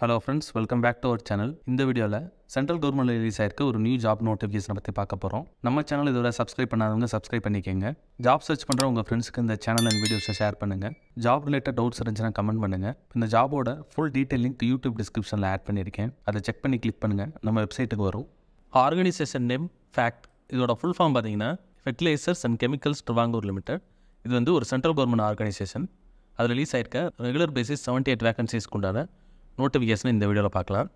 hello friends welcome back to our channel இந்த வீடியோவில் central government release ஆயிருக்க ஒரு நியூ ஜாப் நோட்டிஃபிகேஷனை பற்றி பார்க்க போகிறோம் நம்ம சேனல் இதோட சப்ஸ்கிரைப் பண்ணாதவங்க சப்ஸ்கிரைப் பண்ணிக்கோங்க ஜாப் சர்ச் பண்ணுற உங்கள் ஃப்ரெண்ட்ஸுக்கு இந்த சேனல் அண்ட் வீடியோஸை ஷேர் பண்ணுங்கள் ஜாப் ரிலேட்டட் டவுட்ஸ் இருந்துச்சுன்னா கமெண்ட் பண்ணுங்கள் இந்த ஜாபோட ஃபுல் டீட்டெயில் லிங்க் யூடியூப் டிஸ்கிரிப்ஷனில் ஆட் பண்ணியிருக்கேன் அதை செக் பண்ணி கிளிக் பண்ணுங்கள் நம்ம வெப்சைட்டுக்கு வரும் ஆர்கனைசேஷன் நேம் ஃபேக்ட் இதோட ஃபுல் ஃபார்ம் பார்த்தீங்கன்னா fertilisers and chemicals Travancore limited இது வந்து ஒரு சென்ட்ரல் கவர்மெண்ட் ஆர்கனைசேஷன் அது ரிலீஸ் ஆயிருக்க regular basis seventy eight vacancies கொண்டாட நோட்டிஃபிகேஷன் இந்த வீடியோவில் பார்க்கலாம்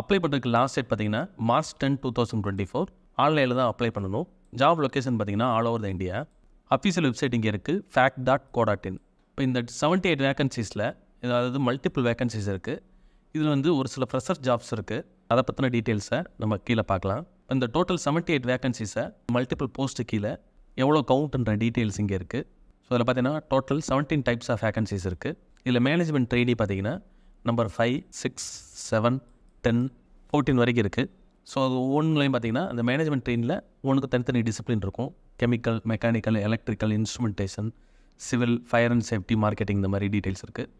அப்ளை பண்ணுறதுக்கு லாஸ்ட் டேட் பார்த்தீங்கன்னா March ten two thousand twenty four ஆன்லைனில் தான் அப்ளை பண்ணணும் ஜாப் லொக்கேஷன் பார்த்தீங்கன்னா all over the India official website இங்கே இருக்குது ஃபேக்ட் டாட் கோடாட் இன் இப்போ இந்த செவன்ட்டி எயிட் வேகன்சிஸில் அதாவது மல்டிபிள் வேகன்சிஸ் இருக்குது இதில் வந்து ஒரு சில ஃப்ரெஷர் ஜாப்ஸ் இருக்குது அதை பற்றின டீட்டெயில்ஸை நம்ம கீழே பார்க்கலாம் இந்த டோட்டல் செவன்ட்டி எயிட் வேகன்சிஸை மல்டிபிள் போஸ்ட்டு கீழே எவ்வளோ கவுண்ட்ன்ற டீட்டெயில்ஸ் இங்கே இருக்குது ஸோ அதில் பார்த்தீங்கன்னா total seventeen types of vacancies இருக்குது இதில் மேனேஜ்மெண்ட் ட்ரெயினி பார்த்தீங்கன்னா number five six seven ten fourteen வரைக்கும் இருக்குது ஸோ அது ஒவ்வொன்றுலையும் பார்த்திங்கன்னா அந்த மேனேஜ்மெண்ட் ட்ரெயினில் ஒன்றுக்கு தனித்தனி டிசிப்ளின் இருக்கும் chemical mechanical electrical instrumentation civil fire and safety marketing இந்த மாதிரி டீட்டெயில்ஸ் இருக்குது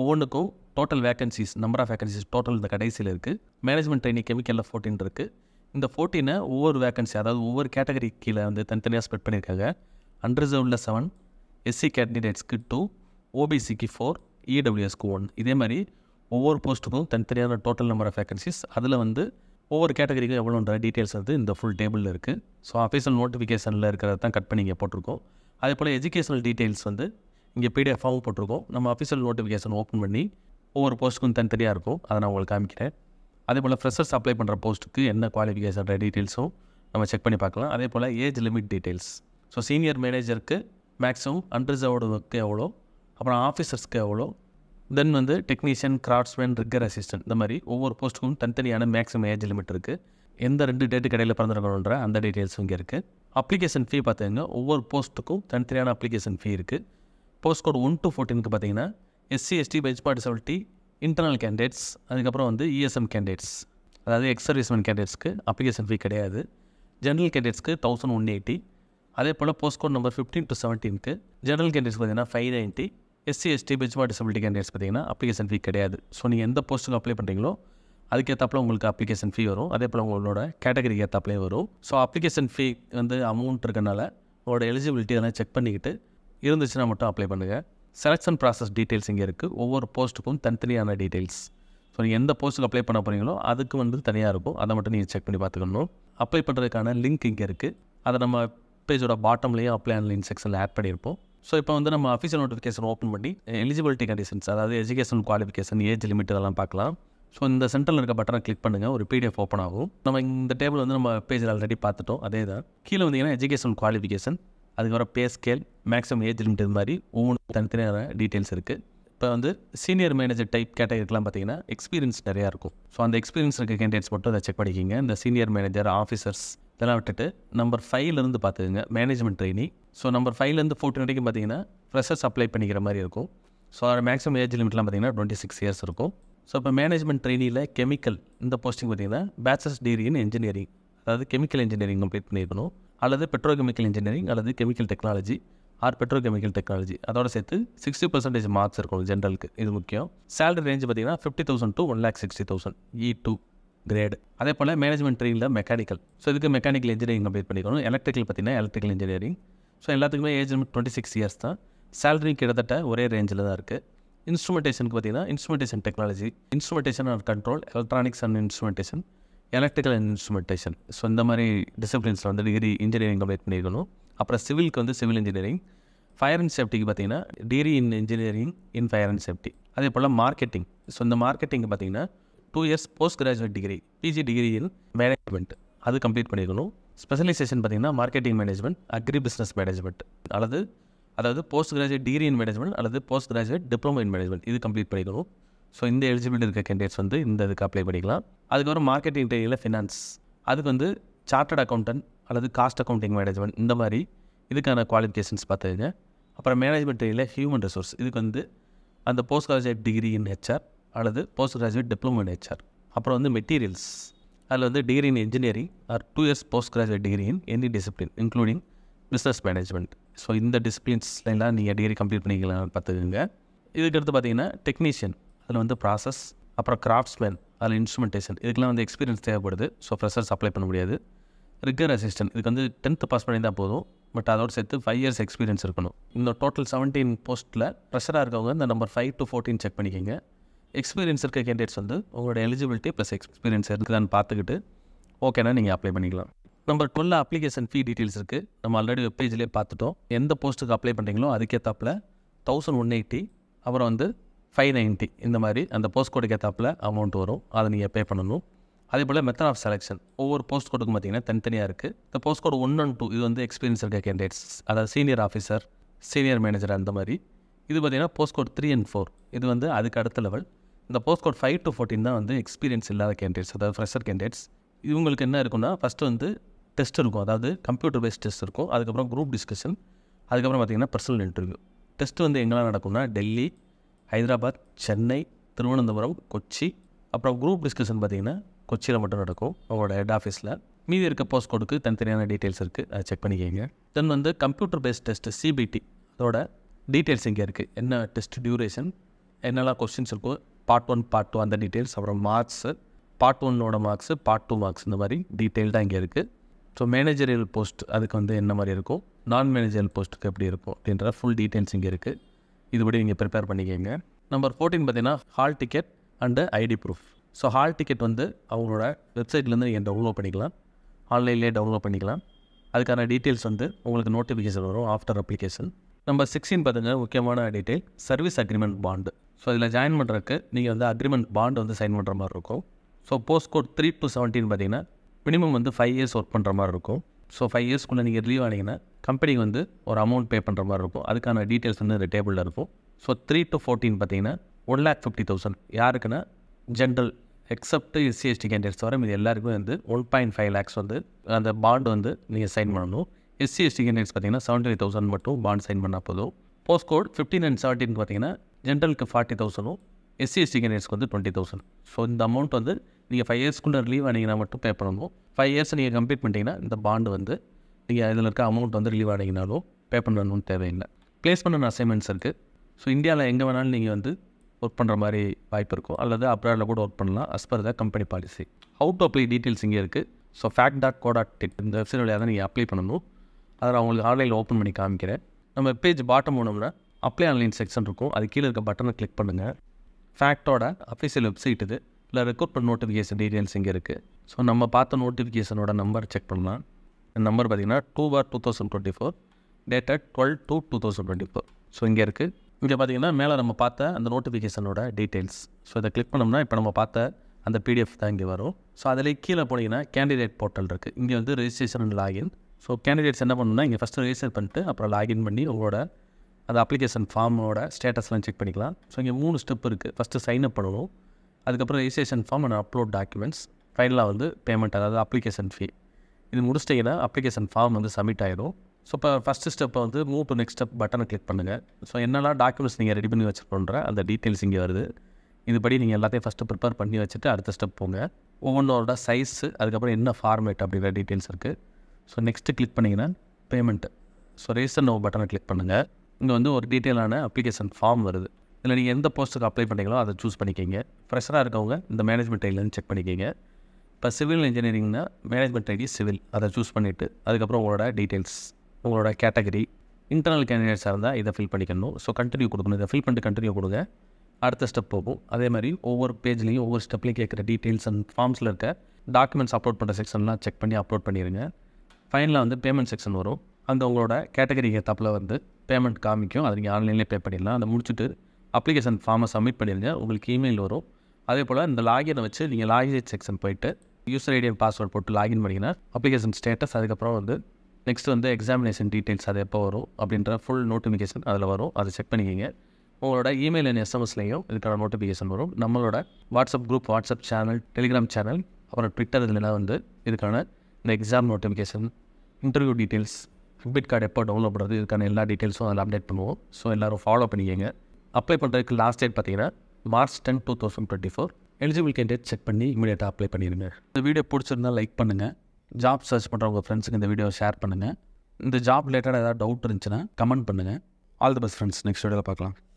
ஒவ்வொன்றுக்கும் total vacancies number of vacancies total இந்த கடைசியில் இருக்குது மேனேஜ்மெண்ட் ட்ரெயினிங் கெமிக்கலில் ஃபோர்டீன் இருக்குது இந்த ஃபோர்டீனை ஒவ்வொரு வேக்கன்சி அதாவது ஒவ்வொரு கேட்டகரி கீழே வந்து தனித்தனியாக ஸ்ப்ரெட் பண்ணியிருக்காங்க அன்ரிசர்வ்டில் செவன் எஸ்சி கேண்டிடேட்ஸ்க்கு டூ ஓபிசிக்கு ஃபோர் இடபிள்யூஎஸ்க்கு ஒன் இதே மாதிரி ஒவ்வொரு போஸ்ட்டுக்கும் தனித்தனியான டோட்டல் நம்பர் ஆஃப் வேக்கன்சிஸ் அதில் வந்து ஒவ்வொரு கேட்டகரிக்கும் எவ்வளோன்ற டீட்டெயில்ஸ் வந்து இந்த ஃபுல் டேபிளில் இருக்குது ஸோ அஃபீஷியல் நோட்டிஃபிகேஷனில் இருக்கிறத தான் கட் பண்ணி இங்கே போட்டிருக்கோம் அதே போல் எஜுகேஷனல் டீட்டெயில்ஸ் வந்து இங்கே பிடிஎஃபாகவும் போட்டிருக்கோம் நம்ம அஃபீஷியல் நோட்டிஃபிகேஷன் ஓப்பன் பண்ணி ஒவ்வொரு போஸ்ட்டுக்கும் தனித்தனியாக இருக்கும் அதை நான் உங்களுக்கு காமிக்கிறேன் அதே போல் ஃப்ரெஷர்ஸ் அப்ளை பண்ணுற போஸ்ட்டுக்கு என்ன குவாலிஃபிகேஷன் டீட்டெயில்ஸும் நம்ம செக் பண்ணி பார்க்கலாம் அதே போல் age limit details so senior மேனேஜருக்கு மேக்ஸிமம் அன்ரிசர்வ்டு ஒர்க்கு எவ்வளோ அப்புறம் ஆஃபீஸர்ஸ்க்கு எவ்வளோ தென் வந்து டெக்னீஷியன் கிராஃப்ட்ஸ்மேன் ரிக்கர் அசிஸ்டன்ட் இந்த மாதிரி ஒவ்வொரு போஸ்ட்டுக்கும் தனித்தனியான மேக்ஸிமம் ஏஜ் லிமிட் இருக்குது எந்த ரெண்டு டேட்டு கடையில் பிறந்திருக்கணுன்ற அந்த டீட்டெயில்ஸும் இங்கே இருக்குது அப்ளிகேஷன் ஃபீ பார்த்தீங்கன்னா ஒவ்வொரு போஸ்ட்டுக்கும் தனித்தனியான அப்ளிகேஷன் ஃபீ இருக்குது போஸ்ட் கோட் ஒன் டு ஃபோர்டீனுக்கு பார்த்தீங்கன்னா எஸ்சி எஸ்டி பெஞ்ச் செவல்ட்டி இன்டர்னல் கேண்டிடேட்ஸ் அதுக்கப்புறம் வந்து இஎஸ்எம் e கேண்டிடேட்ஸ் அதாவது எக்ஸ் சர்வீஸ்மேன் கேண்டிடேட்ஸ்க்கு அப்ளிகேஷன் ஃபீ கிடையாது ஜென்ரல் கேண்டிடேட்ஸ்க்கு தௌசண்ட் ஒன் எயிட்டி அதே போல் post code number fifteen to செவன்டீனுக்கு ஜென்ரல் கேண்டிடேட்ஸ் பார்த்தீங்கன்னா ஃபைவ் நைன்ட்டி எஸ்சி எஸ்டி பெஞ்ச்மா டிசபிலிட்டி கேண்டிடேட்ஸ் பார்த்தீங்கன்னா அப்ளிகேஷன் ஃபீ கிடையாது ஸோ நீங்கள் எந்த போஸ்ட்டில் அப்ளை பண்ணுறீங்களோ அதுக்கேற்றாப்பில் உங்களுக்கு அப்ளிகேஷன் ஃபீ வரும் அதே போல் உங்களோட கேட்டகரிக்கு அப்ளை வரும் ஸோ அப்ளிகேஷன் ஃபீ வந்து அமௌண்ட் இருக்கனால உங்களோட எலிஜிபிலிட்டி அதெல்லாம் செக் பண்ணிக்கிட்டு இருந்துச்சுன்னா மட்டும் அப்ளை பண்ணுங்கள் செலெக்ஷன் ப்ராசஸ் டீட்டெயில்ஸ் இங்கே இருக்குது ஒவ்வொரு போஸ்ட்டுக்கும் தனித்தனியான டீட்டெயில்ஸ் ஸோ நீங்கள் எந்த போஸ்ட்டில் அப்ளை பண்ண போகிறீங்களோ அதுக்கு வந்து தனியாக இருக்கும் அதை மட்டும் நீங்கள் செக் பண்ணி பார்த்துக்கணும் அப்ளை பண்ணுறதுக்கான லிங்க் இங்கே இருக்குது அதை நம்ம பேஜோட பாட்டம்லேயும் அப்ளை ஆன்லைன் செக்ஷனில் ஆட் பண்ணியிருப்போம் ஸோ இப்போ வந்து நம்ம அஃபீஷியல் நோட்டிஃபிகேஷன் ஓப்பன் பண்ணி எலிஜிபிலிட்டி கண்டிஷன்ஸ் அதாவது எஜுகேஷன் குவாலிஃபிகேஷன் ஏஜ் லிமிட் இதெல்லாம் பார்க்கலாம் ஸோ இந்த சென்டரில் இருக்க பட்டனை கிளிக் பண்ணுங்கள் ஒரு பிடிஎஃப் ஓப்பன் ஆகும் நம்ம இந்த டேபிள் வந்து நம்ம பேஜில் ஆல்ரெடி பார்த்துட்டோம் அதே தான் கீழே வந்தீங்கன்னா எஜுகேஷன் குவாலிஃபிகேஷன் அதுக்கப்புறம் pay scale maximum age limit இது மாதிரி ஒவ்வொன்று தனித்தனியான டீட்டெயில்ஸ் இருக்குது இப்போ வந்து சீனியர் மேனேஜர் டைப் கேட்டகரிக்கெலாம் பார்த்தீங்கன்னா எக்ஸ்பீரியன்ஸ் நிறையா இருக்கும் ஸோ அந்த எக்ஸ்பீரியன்ஸ் இருக்க கேண்டிடேட்ஸ் மட்டும் அதை செக் பண்ணிக்கிங்க இந்த சீனியர் மேனேஜர் ஆஃபீஸர்ஸ் இதெல்லாம் விட்டுட்டு நம்பர் ஃபைவ்லேருந்து பார்த்துக்கோங்க மேனேஜ்மெண்ட் ட்ரெயினி ஸோ நம்பர் ஃபைவ்லேருந்து ஃபோர்டின் வரைக்கும் பார்த்தீங்கன்னா ஃப்ரெஷர்ஸ் அப்ளை பண்ணிக்கிற மாதிரி இருக்கும் ஸோ அதோட மேக்ஸிமம் ஏஜ் லிமிட்லாம் பார்த்தீங்கன்னா டுவெண்ட்டி சிக்ஸ் இயர்ஸ் இருக்கும் ஸோ இப்போ மேனேஜ்மெண்ட் ட்ரெயினியில் கெமிக்கல் இந்த போஸ்டிங் பார்த்தீங்கன்னா பேச்சலர்ஸ் டிகிரி இன் இன்ஜினியரிங் அதாவது கெமிக்கல் இன்ஜினியரிங் கம்ப்ளீட் பண்ணியிருக்கணும் அல்லது பெட்ரோ கெமிக்கல் இன்ஜினியரிங் அல்லது chemical technology or petro chemical technology அதோட சேர்த்து சிக்ஸ்டி பர்சன்டேஜ் மார்க்ஸ் இருக்கும் ஜென்ரலுக்கு இது முக்கியம் சேலரி ரேஞ்ச் பார்த்தீங்கன்னா fifty thousand to one lakh sixty thousand E two grade அதே போல் மேனேஜ்மெண்ட் ட்ரெயினில் மெக்கானிக்கல் ஸோ இதுக்கு மெக்கானிக்கல் இன்ஜினியரிங் கம்ப்ளீட் பண்ணிக்கணும் எலக்ட்ரிக்கல் பார்த்தீங்கன்னா எலக்ட்ரிக்கல் இன்ஜினியரிங் ஸோ எல்லாத்துக்குமே ஏஜ் டுவெண்ட்டி சிக்ஸ் இயர்ஸ் தான் சேலரி கிட்டத்தட்ட ஒரே ரேஞ்சில் தான் இருக்குது இன்ஸ்ட்ருமெண்டேஷனுக்கு பார்த்தீங்கன்னா instrumentation technology instrumentation and control electronics and instrumentation electrical and instrumentation so இந்த மாதிரி டிசிப்ளின்ஸில் வந்து டிகிரி இன்ஜினியரிங் கம்ப்ளீட் பண்ணியிருக்கணும் அப்புறம் சிவிலுக்கு வந்து சிவில் இன்ஜினியரிங் ஃபயர் அண்ட் சேஃப்டிக்கு பார்த்தீங்கன்னா degree in engineering in fire and safety அதே போல் மார்க்கெட்டிங் ஸோ இந்த மார்க்கெட்டிங் பார்த்தீங்கன்னா two years post graduate degree PG டிகிரியில் மேனேஜ்மெண்ட் அது கம்ப்ளீட் பண்ணியிருக்கணும் ஸ்பெஷலைசேஷன் பார்த்தீங்கன்னா marketing management agri business management அல்லது அதாவது post graduate degree in management அல்லது post graduate diploma in management இது கம்ப்ளீட் பண்ணிக்கணும் ஸோ இந்த எலிஜிபிலிட்டி இருக்க கேண்டிடேட்ஸ் வந்து இந்த இதுக்கு அப்ளை பண்ணிக்கலாம் அதுக்கப்புறம் மார்க்கெட்டிங் டெக்னிக்கில் ஃபினான்ஸ் அதுக்கு வந்து சார்ட்டட் அக்கௌண்டன்ட் அல்லது காஸ்ட் அக்கௌண்டிங் மேனேஜ்மெண்ட் இந்த மாதிரி இதுக்கான குவாலிஃபிகேஷன்ஸ் பார்த்துக்கோங்க அப்புறம் மேனேஜ்மெண்ட் டெக்னிக்கில் ஹியூமன் ரிசோர்ஸ் இதுக்கு வந்து அந்த post graduate degree in HR அல்லது post graduate diploma in HR அப்புறம் வந்து மெட்டீரியல்ஸ் அதில் வந்து degree in engineering or two years post graduate degree in any discipline including business management so இந்த டிசிப்ளின்ஸ்லாம் நீங்கள் டிகிரி கம்ப்ளீட் பண்ணிக்கலாம் பார்த்துக்கோங்க இதுக்கடுத்து பார்த்தீங்கன்னா டெக்னீஷியன் அதில் வந்து ப்ராசஸ் அப்புறம் கிராஃப்ட்ஸ்மேன் அதில் இன்ஸ்ட்ருமெண்டேஷன் இதுக்கெலாம் வந்து எக்ஸ்பீரியன்ஸ் தேவைப்படுது ஸோ ஃப்ரெஷர்ஸ் அப்ளை பண்ண முடியாது ரிகர் அசிஸ்டன்ட் இதுக்கு வந்து டென்த்து பாஸ் பண்ணியிருந்தால் போதும் பட் அதோடு சேர்த்து ஃபைவ் இயர்ஸ் எக்ஸ்பீரியன்ஸ் இருக்கணும் இந்த டோட்டல் செவன்டீன் போஸ்ட்டில் ப்ரெஷராக இருக்கவங்க இந்த number five to fourteen check பண்ணிக்கோங்க எக்ஸ்பீரியன்ஸ் இருக்க கேண்டிடேட்ஸ் வந்து உங்களோட எலிஜிபிலிட்டி ப்ளஸ் எக்ஸ்பீரியன்ஸ் இருக்குதான்னு பார்த்துக்கிட்டு ஓகேனா நீங்கள் அப்ளை பண்ணிக்கலாம் number twelve application fee details இருக்குது நம்ம ஆல்ரெடி வெப்பேஜ்லேயே பார்த்துட்டோம் எந்த போஸ்ட்டுக்கு அப்ளை பண்ணுறீங்களோ அதுக்கேற்றாப்பில் தௌசண்ட் ஒன் எயிட்டி அப்புறம் வந்து ஃபைவ் நைன்ட்டி இந்த மாதிரி அந்த போஸ்ட் கோடுக்கு ஏற்றாப்பில் அமௌண்ட் வரும் அதை நீங்கள் பே பண்ணணும் அதே போல் மெத்தட் ஆஃப் செலெக்ஷன் ஒவ்வொரு போஸ்ட் கோடுக்கும் பார்த்தீங்கன்னா தனித்தனியாக இருக்குது இந்த post code one and two இது வந்து எக்ஸ்பீரியன்ஸ் இருக்க கேண்டிடேட்ஸ் அதாவது சீனியர் ஆஃபீஸர் சீனியர் மேனேஜர் அந்த மாதிரி இது பார்த்திங்கன்னா post code three and four இது வந்து அதுக்கு அடுத்த லெவல் இந்த post code five to fourteen தான் வந்து எக்ஸ்பீரியன்ஸ் இல்லாத கேண்டிடேட்ஸ் அதாவது ஃப்ரெஷர் கேண்டிடேட்ஸ் இவங்களுக்கு என்ன இருக்குன்னா ஃபஸ்ட்டு வந்து டெஸ்ட் இருக்கும் அதாவது கம்ப்யூட்டர் பேஸ்ட் டெஸ்ட் இருக்கும் அதுக்கப்புறம் குரூப் டிஸ்கஷன் அதுக்கப்புறம் பார்த்திங்கன்னா பர்சனல் இன்டர்வியூ டெஸ்ட் வந்து எங்கெல்லாம் நடக்கும்னா டெல்லி ஹைதராபாத் சென்னை திருவனந்தபுரம் கொச்சி அப்புறம் குரூப் டிஸ்கஷன் பார்த்திங்கன்னா கொச்சியில் மட்டும் நடக்கும் அவங்களோட ஹெட் ஆஃபீஸில் மீதி இருக்க போஸ்ட் கோடுக்கு தனித்தனியான டீட்டெயில்ஸ் இருக்குது அதை செக் பண்ணிக்கோங்க தென் வந்து கம்ப்யூட்டர் பேஸ்ட் டெஸ்ட்டு சிபிடி அதோட டீட்டெயில்ஸ் இங்கே இருக்குது என்ன டெஸ்ட் டியூரேஷன் என்னெல்லாம் கொஸ்டின்ஸ் இருக்கோ பார்ட் ஒன் பார்ட் டூ அந்த டீட்டெயில்ஸ் அப்புறம் மார்க்ஸு பார்ட் ஒன்னோட மார்க்ஸு பார்ட் டூ மார்க்ஸ் இந்த மாதிரி டீட்டெயில்டாக இங்கே இருக்குது ஸோ மேனேஜரியல் போஸ்ட் அதுக்கு வந்து என்ன மாதிரி இருக்கும் நான் மேனேஜரியல் போஸ்ட்டுக்கு எப்படி இருக்கும் அப்படின்ற ஃபுல் டீட்டெயில்ஸ் இங்கே இருக்குது இதுபடி நீங்கள் ப்ரிப்பேர் பண்ணிக்கோங்க நம்பர் ஃபோர்டீன் பார்த்தீங்கன்னா hall ticket and ID proof so hall ticket வந்து அவங்களோட வெப்சைட்லேருந்து நீங்கள் டவுன்லோட் பண்ணிக்கலாம் ஆன்லைன்லேயே டவுன்லோட் பண்ணிக்கலாம் அதுக்கான டீட்டெயில்ஸ் வந்து உங்களுக்கு நோட்டிஃபிகேஷன் வரும் ஆஃப்டர் அப்ளிகேஷன் நம்பர் சிக்ஸ்டீன் பார்த்தீங்கன்னா முக்கியமான detail service agreement bond so இதில் ஜாயின் பண்ணுறதுக்கு நீங்கள் வந்து அக்ரிமெண்ட் பாண்ட் வந்து சைன் பண்ணுற மாதிரி இருக்கும் so post code three to seventeen பார்த்தீங்கன்னா மினிமம் வந்து ஃபைவ் இயர்ஸ் ஒர்க் பண்ணுற மாதிரி இருக்கும் ஸோ ஃபைவ் இயர்ஸ்க்குள்ளே நீங்கள் ரிலீவ் ஆனீங்கன்னா கம்பெனிக்கு வந்து ஒரு அமௌண்ட் பே பண்ணுற மாதிரி இருக்கும் அதுக்கான டீட்டெயில்ஸ் வந்து இந்த டேபிளில் இருக்கும் ஸோ த்ரீ டு ஃபோர்டீன் பார்த்தீங்கன்னா ஒன் லேக் ஃபிஃப்டி தௌசண்ட் யாருக்குன்னா ஜென்ரல் எக்ஸப்ட் எஸ்சிஎஸ்டி கேண்டிடேட்ஸ் வர இது எல்லாருக்கும் வந்து ஒன் பாயிண்ட் ஃபைவ் லேக்ஸ் வந்து அந்த பாண்ட் வந்து நீங்கள் சைன் பண்ணணும் எஸ்சிஎஸ்டி கேண்டிடேட்ஸ் பார்த்தீங்கன்னா செவன்ட்டி தௌசண்ட் மட்டும் பாண்ட் சைன் பண்ணால் போதும் post code fifteen and seventeen பார்த்தீங்கன்னா ஜென்ரலுக்கு ஃபார்ட்டி தௌசண்டும் எஸ்சி எஸ்டி கேண்டிடேட்ஸ்க்கு வந்து டுவெண்ட்டி தௌசண்ட் ஸோ இந்த அமௌண்ட் வந்து நீங்கள் ஃபைவ் இயர்ஸ்க்குள்ளே லீவ் ஆனீங்கன்னா மட்டும் பே பண்ணணும் ஃபைவ் இயர்ஸ் நீங்கள் கம்ப்ளீட் பண்ணிட்டீங்கன்னா இந்த பாண்டு வந்து நீங்கள் இதில் இருக்க அமௌண்ட் வந்து ரிலீவ் ஆனீங்கனாலும் பே பண்ணணும்னு தேவையில்லை பிளேஸ்மெண்ட் அசைன்மெண்ட்ஸ் இருக்குது ஸோ இந்தியாவில் எங்கே வேணாலும் நீங்கள் வந்து ஒர்க் பண்ணுற மாதிரி வாய்ப்பு இருக்கும் அல்லது அப்ராடில் கூட ஒர்க் பண்ணலாம் as per the company policy how to apply details இங்கே இருக்குது so FACT dot co dot இந்த வெப்சைட் வழியாக தான் நீங்கள் அப்ளை பண்ணணும் அதை அவங்களுக்கு ஆன்லைனில் ஓப்பன் பண்ணி காமிக்கிறேன் நம்ம பேஜ் பாட்டம் போனோம்னா அப்ளை ஆன்லைன் செக்ஷன் இருக்கும் அது கீழே இருக்க பட்டனை கிளிக் பண்ணுங்கள் ஃபேக்டோட அஃபிஷியல் வெப்சைட் இது இல்லை ரெக்கார்ட் பண்ண நோட்டிஃபிகேஷன் டீடைல்ஸ் இங்கே இருக்குது ஸோ நம்ம பார்த்த நோட்டிஃபிகேஷனோட நம்பர் செக் பண்ணலாம் நம்பர் பார்த்திங்கன்னா two or two thousand twenty four dated twelve two two thousand twenty four so இங்கே இருக்குது இங்கே பார்த்திங்கன்னா மேலே நம்ம பார்த்த அந்த நோட்டிஃபிகேஷனோட டீட்டெயில்ஸ் ஸோ இதை கிளிக் பண்ணோம்னா இப்போ நம்ம பார்த்த அந்த பிடிஎஃப் தான் இங்கே வரும் ஸோ அதில் கீழே போனீங்கன்னா கேண்டிடேட் போர்ட்டல் இருக்குது இங்கே வந்து registration and login so candidates என்ன பண்ணணும்னா இங்கே ஃபஸ்ட்டு ரெஜிஸ்டர் பண்ணிட்டு அப்புறம் லாகின் பண்ணி உங்களோட அந்த அப்ளிகேஷன் ஃபார்மோட ஸ்டேட்டஸ்லாம் செக் பண்ணிக்கலாம் ஸோ இங்கே மூணு ஸ்டெப் இருக்குது ஃபஸ்ட்டு சைன் அப் பண்ணணும் அதுக்கப்புறம் registration form and upload documents ஃபைனலாக வந்து பேமெண்ட் அதாவது அப்ளிகேஷன் ஃபீ இது முடிச்சிட்டிங்கன்னா அப்ளிகேஷன் ஃபார்ம் வந்து சப்மிட் ஆகிடும் ஸோ இப்போ ஃபஸ்ட்டு ஸ்டெப்பை வந்து மூவ் டு நெக்ஸ்ட் ஸ்டெப் பட்டனை கிளிக் பண்ணுங்கள் ஸோ என்னென்னா டாக்குமெண்ட்ஸ் நீங்கள் ரெடி பண்ணி வச்சுருக்கோன்ற அந்த டீட்டெயில்ஸ் இங்கே வருது இதுபடி நீங்கள் எல்லாத்தையும் ஃபஸ்ட்டு ப்ரிப்பேர் பண்ணி வச்சுட்டு அடுத்த ஸ்டெப் போங்க ஒவ்வொன்றோட சைஸு அதுக்கப்புறம் என்ன ஃபார்மேட் அப்படிங்கிற டீட்டெயில்ஸ் இருக்குது ஸோ நெக்ஸ்ட்டு கிளிக் பண்ணிங்கன்னா பேமெண்ட்டு ஸோ ரெஜிஸ்டர் நோ பட்டனை கிளிக் பண்ணுங்கள் இங்கே வந்து ஒரு டீட்டெயிலான அப்ளிகேஷன் ஃபார்ம் வருது இதில் நீங்கள் எந்த போஸ்ட்டுக்கு அப்ளை பண்ணுறீங்களோ அதை சூஸ் பண்ணிக்கிங்க ஃப்ரெஷராக இருக்கவங்க இந்த மேனேஜ்மெண்ட் ஐடிலேருந்து செக் பண்ணிக்கிங்க இப்போ சிவில் இன்ஜினியரிங்னா மேனேஜ்மெண்ட் ஐடி சிவில் அதை சூஸ் பண்ணிவிட்டு அதுக்கப்புறம் உங்களோட டீட்டெயில்ஸ் உங்களோட கேட்டகரி இன்டர்னல் கேண்டிடேட்ஸாக இருந்தால் இதை ஃபில் பண்ணிக்கணும் ஸோ கண்டினியூ கொடுக்கணும் இதை ஃபில் பண்ணிட்டு கண்டினியூ கொடுங்க அடுத்த ஸ்டெப் போகும் அதே மாதிரி ஒவ்வொரு பேஜ்லேயும் ஒவ்வொரு ஸ்டெப்லையும் கேட்குற டீட்டெயில்ஸ் அண்ட் ஃபார்ம்ஸில் இருக்க டாக்குமெண்ட்ஸ் அப்லோட் பண்ணுற செக்ஷன்லாம் செக் பண்ணி அப்லோட் பண்ணிடுங்க ஃபைனலாக வந்து பேமெண்ட் செக்ஷன் வரும் அந்த உங்களோட கேட்டகரிக்கு தப்பில் வந்து பேமெண்ட் காமிக்கும் அது நீங்கள் ஆன்லைன்லேயே பே பண்ணிடலாம் அதை முடிச்சுட்டு அப்ளிகேஷன் ஃபார்மை சப்மிட் பண்ணிடுங்க உங்களுக்கு இமெயில் வரும் அதே போல் இந்த லாகினை வச்சு நீங்கள் லாகின் செக்ஷன் போயிட்டு யூசர் ஐடியம் பாஸ்வேர்ட் போட்டு லாகின் பண்ணிங்கன்னா அப்ளிகேஷன் ஸ்டேட்டஸ் அதுக்கப்புறம் வந்து நெக்ஸ்ட் வந்து எக்ஸாமினேஷன் டீட்டெயில்ஸ் அது எப்போ வரும் அப்படின்ற ஃபுல் நோட்டிஃபிகேஷன் அதில் வரும் அதை செக் பண்ணிக்கிங்க உங்களோட இமெயில் அண்ட் எஸ்எம்எஸ்லேயும் இதுக்கான நோட்டிஃபிகேஷன் வரும் நம்மளோட WhatsApp group WhatsApp channel Telegram channel அப்புறம் ட்விட்டர் இதில் வந்து இதுக்கான இந்த எக்ஸாம் நோட்டிஃபிகேஷன் இன்டர்வியூ டீட்டெயில்ஸ் பிட் கார்டு எப்போ டவுன்லோட் பண்ணுறது இதுக்கான எல்லா டீட்டெயில்ஸும் அதில் அப்டேட் பண்ணுவோம் ஸோ எல்லோரும் ஃபாலோ பண்ணிக்கோங்க அப்ளை பண்ணுறதுக்கு லாஸ்ட் டேட் பார்த்தீங்கன்னா March ten two thousand twenty four eligible candidate check பண்ணி இமீடியட்டாக அப்ளை பண்ணிடுங்க இந்த வீடியோ பிடிச்சிருந்தால் லைக் பண்ணுங்கள் ஜாப் சர்ச் பண்ணுற உங்கள் ஃப்ரெண்ட்ஸுக்கு இந்த வீடியோ ஷேர் பண்ணுங்கள் இந்த ஜாப் ரிலேட்டடாக ஏதாவது டவுட் இருந்துச்சுன்னா கமெண்ட் பண்ணுங்கள் all the best friends next வீடியோவில் பார்க்கலாம்